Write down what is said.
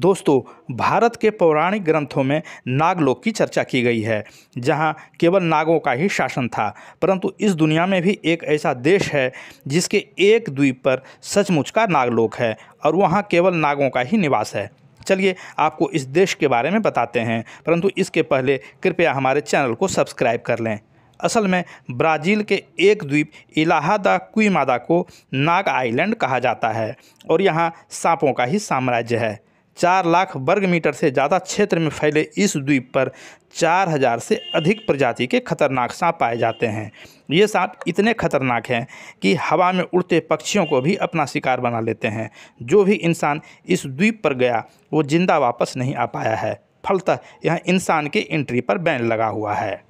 दोस्तों भारत के पौराणिक ग्रंथों में नागलोक की चर्चा की गई है जहां केवल नागों का ही शासन था परंतु इस दुनिया में भी एक ऐसा देश है जिसके एक द्वीप पर सचमुच का नागलोक है और वहां केवल नागों का ही निवास है चलिए आपको इस देश के बारे में बताते हैं परंतु इसके पहले कृपया हमारे चैनल को सब्सक्राइब कर लें असल में ब्राज़ील के एक द्वीप इलाहादा कुमादा को नाग आइलैंड कहा जाता है और यहाँ सांपों का ही साम्राज्य है चार लाख वर्ग मीटर से ज़्यादा क्षेत्र में फैले इस द्वीप पर चार हजार से अधिक प्रजाति के खतरनाक सांप पाए जाते हैं ये सांप इतने खतरनाक हैं कि हवा में उड़ते पक्षियों को भी अपना शिकार बना लेते हैं जो भी इंसान इस द्वीप पर गया वो जिंदा वापस नहीं आ पाया है फलतः यह इंसान के एंट्री पर बैन लगा हुआ है